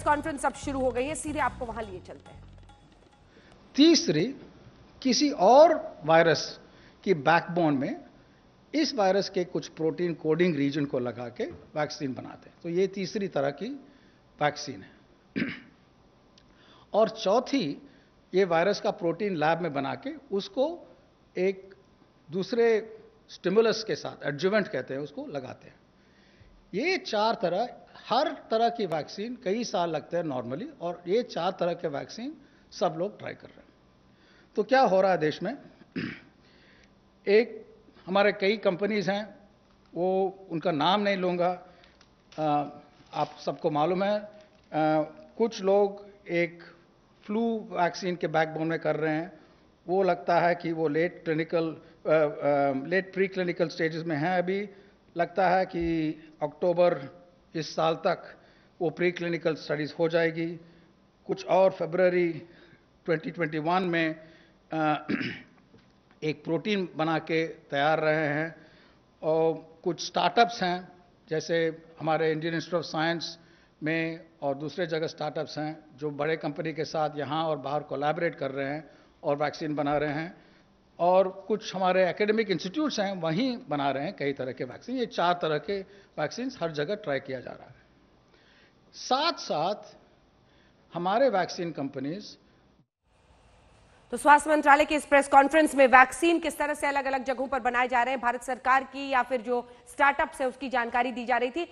press conference अब शुरू हो गई है सीधे आपको वहां लिए चलते हैं तीसरी किसी और वायरस की बैकबोन में इस वायरस के कुछ प्रोटीन कोडिंग रीजन को लगा के वैक्सीन बनाते हैं तो ये तीसरी तरह की वैक्सीन है और चौथी ये वायरस का प्रोटीन लैब में बना के उसको एक दूसरे स्टिमुलस के साथ एडजुवेंट कहते हैं उसको लगाते हैं ये चार तरह हर तरह की वैक्सीन कई साल लगते हैं नॉर्मली और ये चार तरह के वैक्सीन सब लोग ट्राई कर रहे हैं तो क्या हो रहा है देश में एक हमारे कई कंपनीज हैं वो उनका नाम नहीं लूँगा आप सबको मालूम है आ, कुछ लोग एक फ्लू वैक्सीन के बैकबोन में कर रहे हैं वो लगता है कि वो लेट क्लिनिकल आ, आ, लेट प्री क्लिनिकल स्टेजेस में हैं अभी लगता है कि अक्टूबर इस साल तक वो प्री क्लिनिकल स्टडीज़ हो जाएगी कुछ और फरवरी 2021 में एक प्रोटीन बना के तैयार रहे हैं और कुछ स्टार्टअप्स हैं जैसे हमारे इंडियन इंस्टीट्यूट ऑफ साइंस में और दूसरे जगह स्टार्टअप्स हैं जो बड़े कंपनी के साथ यहाँ और बाहर कोलैबोरेट कर रहे हैं और वैक्सीन बना रहे हैं और कुछ हमारे एकेडमिक इंस्टीट्यूट्स हैं वहीं बना रहे हैं कई तरह के वैक्सीन ये चार तरह के वैक्सीन हर जगह ट्राई किया जा रहा है साथ साथ हमारे वैक्सीन कंपनीज तो स्वास्थ्य मंत्रालय की इस प्रेस कॉन्फ्रेंस में वैक्सीन किस तरह से अलग अलग जगहों पर बनाए जा रहे हैं भारत सरकार की या फिर जो स्टार्टअप है उसकी जानकारी दी जा रही थी